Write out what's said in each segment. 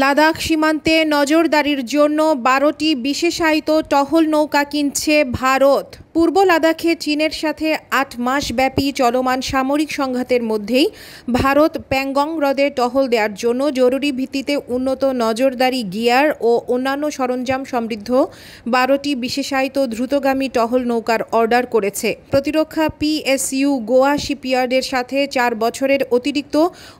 লাদাখ সীমান্তে নজরদারির জন্য বারোটি বিশেষায়িত টহল নৌকা কিনছে ভারত পূর্ব লাদাখে চীনের সাথে আট মাসব্যাপী চলমান সামরিক সংঘাতের মধ্যেই ভারত প্যাংগং হ্রদে টহল দেওয়ার জন্য জরুরি ভিত্তিতে উন্নত নজরদারি গিয়ার ও অন্যান্য সরঞ্জাম সমৃদ্ধ বারোটি বিশেষায়িত দ্রুতগামী টহল নৌকার অর্ডার করেছে প্রতিরক্ষা পিএসইউ গোয়া শিপইয়ার্ডের সাথে চার বছরের অতিরিক্ত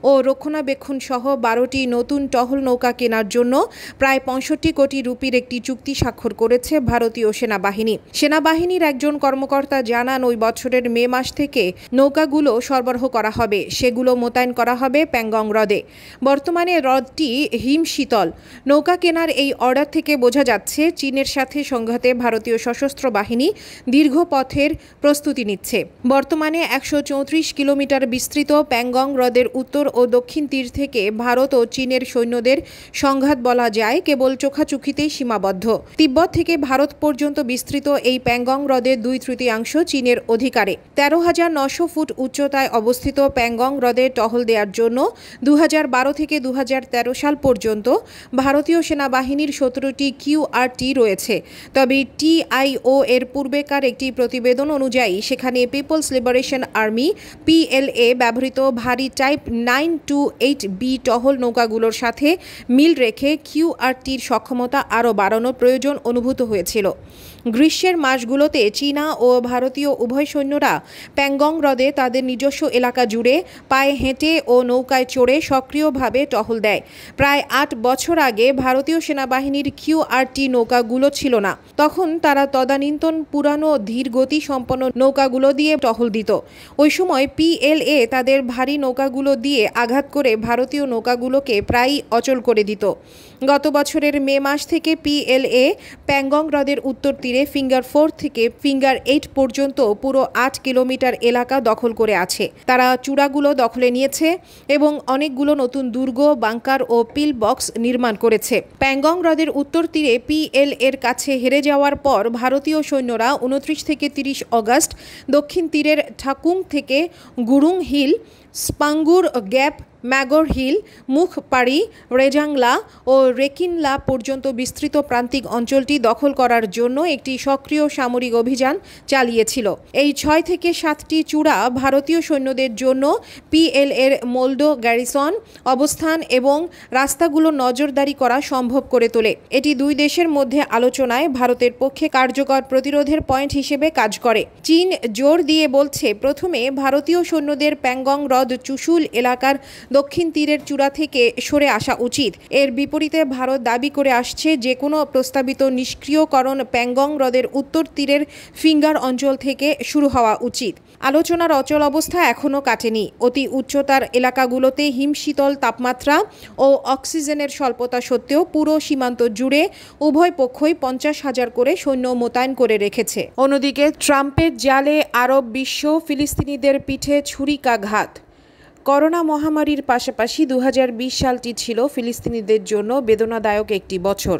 ও রক্ষণাবেক্ষণ সহ বারোটি নতুন টহল নৌকা কেনার জন্য প্রায় পঁয়ষট্টি কোটি রুপির একটি চুক্তি স্বাক্ষর করেছে ভারতীয় সেনাবাহিনী সেনাবাহিনীর এক একজন কর্মকর্তা জানান ওই বছরের মে মাস থেকে নৌকাগুলো সরবরাহ করা হবে সেগুলো মোতায়েন করা হবে প্যাংগং হ্রদে বর্তমানে হ্রদটি হিমশীতল নৌকা কেনার এই অর্ডার থেকে বোঝা যাচ্ছে চীনের সাথে সংঘাতে ভারতীয় সশস্ত্র বাহিনী দীর্ঘ পথের প্রস্তুতি নিচ্ছে বর্তমানে একশো কিলোমিটার বিস্তৃত প্যাংগং হ্রদের উত্তর ও দক্ষিণ তীর থেকে ভারত ও চীনের সৈন্যদের সংঘাত বলা যায় কেবল চোখাচুখিতেই সীমাবদ্ধ তিব্বত থেকে ভারত পর্যন্ত বিস্তৃত এই প্যাংগং হ্রদে দুই তৃতীয়াংশ চীনের অধিকারে তেরো হাজার নশো ফুট উচ্চতায় অবস্থিত প্যাংগং হ্রদে টহল দেওয়ার জন্য দু থেকে দু সাল পর্যন্ত ভারতীয় সেনাবাহিনীর সতেরোটি কিউআরটি রয়েছে তবে টিআইও এর পূর্বেকার একটি প্রতিবেদন অনুযায়ী সেখানে পিপলস লিবারেশন আর্মি পিএলএ ব্যবহৃত ভারী type nine two eight B টহল নৌকাগুলোর সাথে মিল রেখে কিউআরটির সক্ষমতা আরও বাড়ানোর প্রয়োজন অনুভূত হয়েছিল গ্রীষ্মের মাসগুলোতে চীনা ও ভারতীয় উভয় সৈন্যরা প্যাংগং হ্রদে তাদের নিজস্ব এলাকা জুড়ে পায়ে হেঁটে ও নৌকায় চড়ে সক্রিয়ভাবে টহল দেয় প্রায় আট বছর আগে ভারতীয় সেনাবাহিনীর কিউআরটি নৌকাগুলো ছিল না তখন তারা তদানীন্তন পুরানো ধীর গতি সম্পন্ন নৌকাগুলো দিয়ে টহল দিত ওই সময় পিএলএ তাদের ভারী নৌকাগুলো দিয়ে আঘাত করে ভারতীয় নৌকাগুলোকে প্রায়ই অচল করে দিত গত বছরের মে মাস থেকে পিএলএ প্যাংগং হ্রদের উত্তর তীরে ফিঙ্গার ফোর থেকে ফিঙ্গার এইট পর্যন্ত পুরো আট কিলোমিটার এলাকা দখল করে আছে তারা চূড়াগুলো দখলে নিয়েছে এবং অনেকগুলো নতুন দুর্গ বাংকার ও পিল বক্স নির্মাণ করেছে প্যাংগং হ্রদের উত্তর তীরে পিএল এর কাছে হেরে যাওয়ার পর ভারতীয় সৈন্যরা উনত্রিশ থেকে তিরিশ অগস্ট দক্ষিণ তীরের ঠাকুং থেকে Gurung hill Spanggur gap Magar hill Mukhpari Rezangla ও রেকিনলা পর্যন্ত বিস্তৃত প্রান্তিক অঞ্চলটি দখল করার জন্য একটি সক্রিয় সামরিক অভিযান চালিয়েছিল এই ছয় থেকে সাতটি চূড়া ভারতীয় সৈন্যদের জন্য পিএলএর মোল্ডো গ্যারিসন অবস্থান এবং রাস্তাগুলো নজরদারি করা সম্ভব করে তোলে এটি দুই দেশের মধ্যে আলোচনায় ভারতের পক্ষে কার্যকর প্রতিরোধের পয়েন্ট হিসেবে কাজ করে চীন জোর দিয়ে বলছে প্রথমে ভারতীয় সৈন্যদের প্যাংগং হ্রদ চুশুল এলাকার দক্ষিণ তীরের চূড়া থেকে সরে আসা উচিত এর বিপরীতে ভারত দাবি করে আসছে যে কোনো প্রস্তাবিত নিষ্ক্রিয়করণ প্যাংগং হ্রদের উত্তর তীরের ফিঙ্গার অঞ্চল থেকে শুরু হওয়া উচিত আলোচনার অচল অবস্থা এখনও কাটেনি অতি উচ্চতার এলাকাগুলোতে হিমশীতল তাপমাত্রা ও অক্সিজেনের স্বল্পতা সত্ত্বেও পুরো সীমান্ত জুড়ে উভয় পক্ষই পঞ্চাশ হাজার করে সৈন্য মোতায়েন করে রেখেছে অন্যদিকে ট্রাম্পের জালে আরব বিশ্ব ফিলিস্তিনিদের পিঠে ছুরিকাঘাত করোনা মহামারীর পাশাপাশি দু সালটি ছিল ফিলিস্তিনিদের জন্য বেদনাদায়ক একটি বছর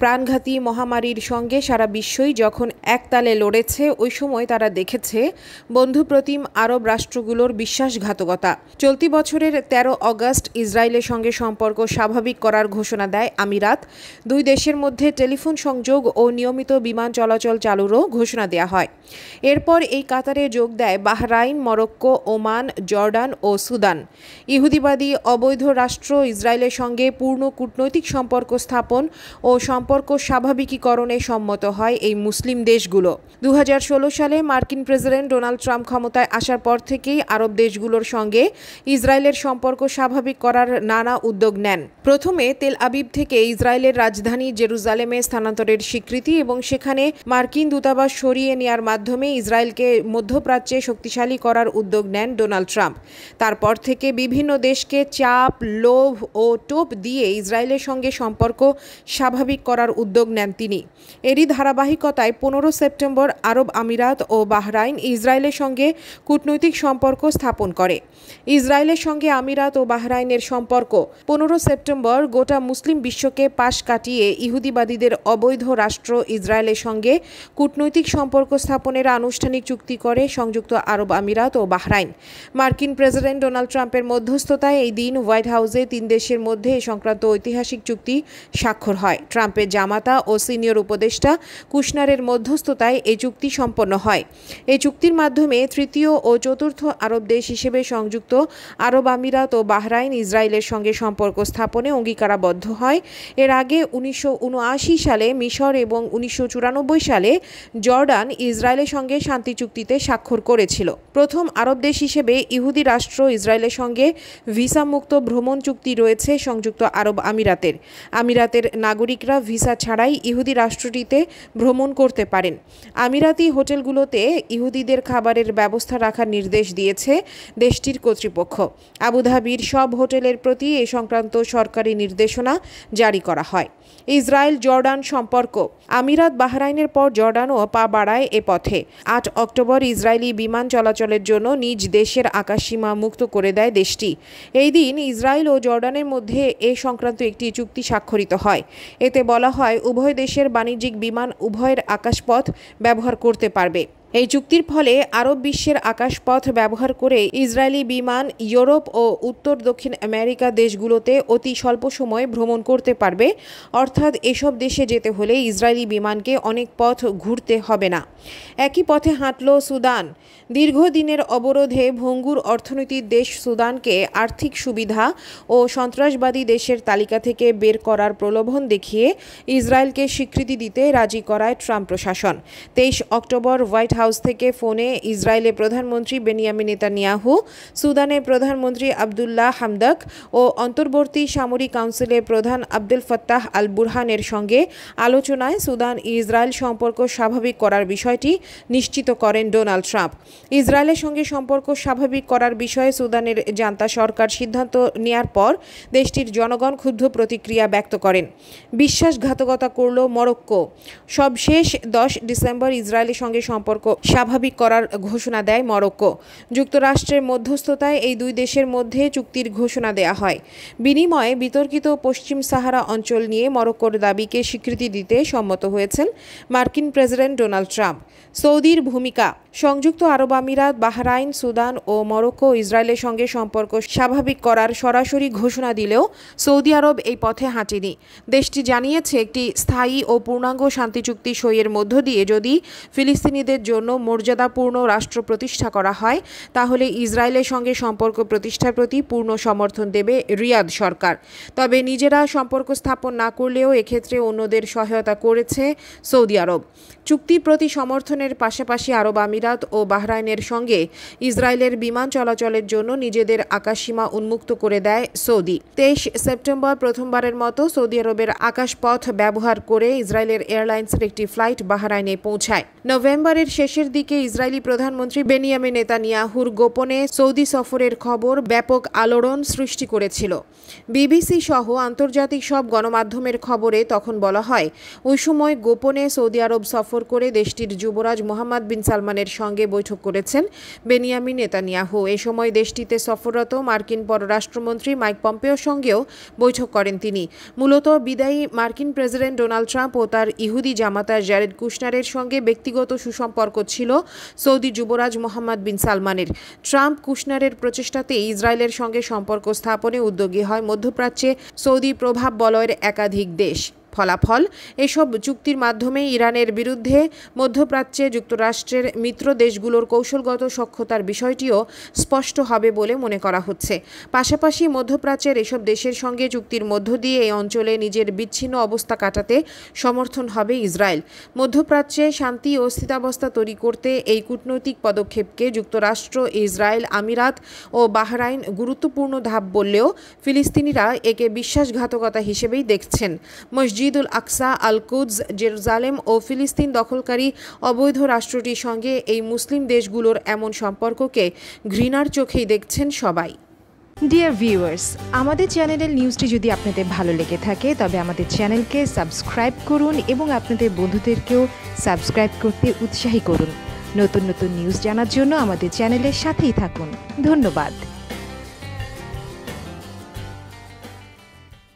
প্রাণঘাতী মহামারীর সঙ্গে সারা বিশ্বই যখন একতালে লড়েছে ওই সময় তারা দেখেছে বন্ধুপ্রতিম আরব রাষ্ট্রগুলোর বিশ্বাসঘাতকতা চলতি বছরের ১৩ অগস্ট ইসরায়েলের সঙ্গে সম্পর্ক স্বাভাবিক করার ঘোষণা দেয় আমিরাত দুই দেশের মধ্যে টেলিফোন সংযোগ ও নিয়মিত বিমান চলাচল চালুরও ঘোষণা দেয়া হয় এরপর এই কাতারে যোগ দেয় বাহরাইন মরক্কো ওমান জর্ডান ও সুদান সুদান ইহুদিবাদী অবৈধ রাষ্ট্র ইসরায়েলের সঙ্গে পূর্ণ কূটনৈতিক সম্পর্ক স্থাপন ও সম্পর্ক স্বাভাবিকীকরণে সম্মত হয় এই মুসলিম দেশগুলো দু সালে মার্কিন প্রেসিডেন্ট ডোনাল্ড ট্রাম্প ক্ষমতায় আসার পর থেকেই আরব দেশগুলোর সঙ্গে ইসরায়েলের সম্পর্ক স্বাভাবিক করার নানা উদ্যোগ নেন প্রথমে তেল আবিব থেকে ইসরায়েলের রাজধানী জেরুজালেমে স্থানান্তরের স্বীকৃতি এবং সেখানে মার্কিন দূতাবাস সরিয়ে নেয়ার মাধ্যমে ইসরায়েলকে মধ্যপ্রাচ্যে শক্তিশালী করার উদ্যোগ নেন ডোনাল্ড ট্রাম্প তারপর পর থেকে বিভিন্ন দেশকে চাপ লোভ ও টোপ দিয়ে ইসরায়েলের সঙ্গে সম্পর্ক স্বাভাবিক করার উদ্যোগ নেন তিনি এরই ধারাবাহিকতায় পনেরো সেপ্টেম্বর আরব আমিরাত ও বাহরাইন ইসরায়েলের সঙ্গে কূটনৈতিক সম্পর্ক স্থাপন করে ইসরায়েলের সঙ্গে আমিরাত ও বাহরাইনের সম্পর্ক পনেরো সেপ্টেম্বর গোটা মুসলিম বিশ্বকে পাশ কাটিয়ে ইহুদিবাদীদের অবৈধ রাষ্ট্র ইসরায়েলের সঙ্গে কূটনৈতিক সম্পর্ক স্থাপনের আনুষ্ঠানিক চুক্তি করে সংযুক্ত আরব আমিরাত ও বাহরাইন মার্কিন প্রেসিডেন্ট ডোনাল্ড ডোনাল্ড ট্রাম্পের মধ্যস্থতায় এই দিন হোয়াইট হাউসে তিন দেশের মধ্যে এ সংক্রান্ত ঐতিহাসিক চুক্তি স্বাক্ষর হয় ট্রাম্পের জামাতা ও সিনিয়র উপদেষ্টা কুশনারের মধ্যস্থতায় এই চুক্তি সম্পন্ন হয় এই চুক্তির মাধ্যমে তৃতীয় ও চতুর্থ আরব দেশ হিসেবে সংযুক্ত আরব আমিরাত ও বাহরাইন ইসরায়েলের সঙ্গে সম্পর্ক স্থাপনে অঙ্গীকারাবদ্ধ হয় এর আগে উনিশশো সালে মিশর এবং উনিশশো সালে জর্ডান ইসরায়েলের সঙ্গে শান্তি চুক্তিতে স্বাক্ষর করেছিল প্রথম আরব দেশ হিসেবে ইহুদি রাষ্ট্র ইসরায়েল ইসরায়েলের সঙ্গে ভিসা মুক্ত ভ্রমণ চুক্তি রয়েছে সংযুক্ত আরব আমিরাতের আমিরাতের নাগরিকরা ভিসা ছাড়াই ইহুদি রাষ্ট্রটিতে ভ্রমণ করতে পারেন আমিরাতি হোটেলগুলোতে ইহুদিদের খাবারের ব্যবস্থা রাখার নির্দেশ দিয়েছে দেশটির কর্তৃপক্ষ আবুধাবির সব হোটেলের প্রতি এ সংক্রান্ত সরকারি নির্দেশনা জারি করা হয় ইসরায়েল জর্ডান সম্পর্ক আমিরাত বাহরাইনের পর জর্ডানও পা বাড়ায় এ পথে আট অক্টোবর ইসরায়েলি বিমান চলাচলের জন্য নিজ দেশের আকাশসীমা মুক্ত করে করে দেয় দেশটি এই দিন ইসরায়েল ও জর্ডানের মধ্যে এ সংক্রান্ত একটি চুক্তি স্বাক্ষরিত হয় এতে বলা হয় উভয় দেশের বাণিজ্যিক বিমান উভয়ের আকাশপথ ব্যবহার করতে পারবে এই চুক্তির ফলে আরব বিশ্বের আকাশপথ ব্যবহার করে ইসরায়েলি বিমান ইউরোপ ও উত্তর দক্ষিণ আমেরিকা দেশগুলোতে অতি স্বল্প সময়ে ভ্রমণ করতে পারবে অর্থাৎ এসব দেশে যেতে হলে ইসরায়েলি বিমানকে অনেক পথ ঘুরতে হবে না একই পথে হাঁটল সুদান দীর্ঘদিনের অবরোধে ভঙ্গুর অর্থনীতির দেশ সুদানকে আর্থিক সুবিধা ও সন্ত্রাসবাদী দেশের তালিকা থেকে বের করার প্রলোভন দেখিয়ে ইসরায়েলকে স্বীকৃতি দিতে রাজি করায় ট্রাম্প প্রশাসন তেইশ অক্টোবর হোয়াইট হাউস থেকে ফোনে ইসরায়েলের প্রধানমন্ত্রী বেনিয়ামি নেতানিয়াহু সুদানের প্রধানমন্ত্রী আবদুল্লাহ হামদাক ও অন্তর্বর্তী সামরিক কাউন্সিলের প্রধান আব্দুল ফত্তাহ আল বুরহানের সঙ্গে আলোচনায় সুদান ইসরায়েল সম্পর্ক স্বাভাবিক করার বিষয়টি নিশ্চিত করেন ডোনাল্ড ট্রাম্প ইসরায়েলের সঙ্গে সম্পর্ক স্বাভাবিক করার বিষয়ে সুদানের জান্তা সরকার সিদ্ধান্ত নেয়ার পর দেশটির জনগণ ক্ষুব্ধ প্রতিক্রিয়া ব্যক্ত করেন বিশ্বাসঘাতকতা করল মরক্কো সবশেষ দশ ডিসেম্বর ইসরায়েলের সঙ্গে সম্পর্ক স্বাভাবিক করার ঘোষণা দেয় মরক্কো যুক্তরাষ্ট্রের মধ্যস্থতায় এই দুই দেশের মধ্যে চুক্তির ঘোষণা দেয়া হয় বিনিময়ে বিতর্কিত পশ্চিম সাহারা অঞ্চল নিয়ে মরক্কোর দাবিকে স্বীকৃতি দিতে সম্মত হয়েছেন মার্কিন প্রেসিডেন্ট ডোনাল্ড ট্রাম্প সৌদির ভূমিকা সংযুক্ত আরব আমিরাত বাহরাইন সুদান ও মরক্কো ইসরায়েলের সঙ্গে সম্পর্ক স্বাভাবিক করার সরাসরি ঘোষণা দিলেও সৌদি আরব এই পথে হাঁটেনি দেশটি জানিয়েছে একটি স্থায়ী ও পূর্ণাঙ্গ শান্তি চুক্তি সইয়ের মধ্য দিয়ে যদি ফিলিস্তিনিদের জন্য মর্যাদাপূর্ণ রাষ্ট্র প্রতিষ্ঠা করা হয় তাহলে ইসরায়েলের সঙ্গে সম্পর্ক প্রতিষ্ঠার প্রতি পূর্ণ সমর্থন দেবে রিয়াদ সরকার তবে নিজেরা সম্পর্ক স্থাপন না করলেও এক্ষেত্রে অন্যদের সহায়তা করেছে সৌদি আরব চুক্তির প্রতি সমর্থনের পাশাপাশি আরব আমিরাত ও বাহরাইনের সঙ্গে ইসরায়েলের বিমান চলাচলের জন্য নিজেদের আকাশসীমা উন্মুক্ত করে দেয় সৌদি তেইশ সেপ্টেম্বর প্রথমবারের মতো সৌদি আরবের আকাশপথ ব্যবহার করে ইসরায়েলের এয়ারলাইন্সের একটি ফ্লাইট বাহরাইনে পৌঁছায় নভেম্বরের শেষের দিকে ইসরায়েলি প্রধানমন্ত্রী নেতা নেতানিয়াহুর গোপনে সৌদি সফরের খবর ব্যাপক আলোড়ন সৃষ্টি করেছিল বিবিসি সহ আন্তর্জাতিক সব গণমাধ্যমের খবরে তখন বলা হয় ওই সময় গোপনে সৌদি আরব সফর সফর করে দেশটির যুবরাজ মোহাম্মদ বিন সালমানের সঙ্গে বৈঠক করেছেন বেনিয়ামি নেতানিয়াহু এ সময় দেশটিতে সফররত মার্কিন পররাষ্ট্রমন্ত্রী মাইক পম্পেওর সঙ্গেও বৈঠক করেন তিনি মূলত বিদায়ী মার্কিন প্রেসিডেন্ট ডোনাল্ড ট্রাম্প ও তার ইহুদি জামাতার জ্যারেড কুশনারের সঙ্গে ব্যক্তিগত সুসম্পর্ক ছিল সৌদি যুবরাজ মোহাম্মদ বিন সালমানের ট্রাম্প কুশনারের প্রচেষ্টাতে ইসরায়েলের সঙ্গে সম্পর্ক স্থাপনে উদ্যোগী হয় মধ্যপ্রাচ্যে সৌদি প্রভাব বলয়ের একাধিক দেশ ফলাফল এসব চুক্তির মাধ্যমে ইরানের বিরুদ্ধে মধ্যপ্রাচ্যে যুক্তরাষ্ট্রের মিত্র দেশগুলোর কৌশলগত সক্ষতার বিষয়টিও স্পষ্ট হবে বলে মনে করা হচ্ছে পাশাপাশি মধ্যপ্রাচ্যের এসব দেশের সঙ্গে চুক্তির মধ্য দিয়ে এই অঞ্চলে নিজের বিচ্ছিন্ন অবস্থা কাটাতে সমর্থন হবে ইসরায়েল মধ্যপ্রাচ্যে শান্তি ও স্থিতাবস্থা তৈরি করতে এই কূটনৈতিক পদক্ষেপকে যুক্তরাষ্ট্র ইসরায়েল আমিরাত ও বাহরাইন গুরুত্বপূর্ণ ধাপ বললেও ফিলিস্তিনিরা একে বিশ্বাসঘাতকতা হিসেবেই দেখছেন মসজিদ মসজিদুল আকসা আল কুদস জেরুজালেম ও ফিলিস্তিন দখলকারী অবৈধ রাষ্ট্রটির সঙ্গে এই মুসলিম দেশগুলোর এমন সম্পর্ককে ঘৃণার চোখেই দেখছেন সবাই ডিয়ার ভিউয়ার্স আমাদের চ্যানেলের নিউজটি যদি আপনাদের ভালো লেগে থাকে তবে আমাদের চ্যানেলকে সাবস্ক্রাইব করুন এবং আপনাদের বন্ধুদেরকেও সাবস্ক্রাইব করতে উৎসাহী করুন নতুন নতুন নিউজ জানার জন্য আমাদের চ্যানেলের সাথেই থাকুন ধন্যবাদ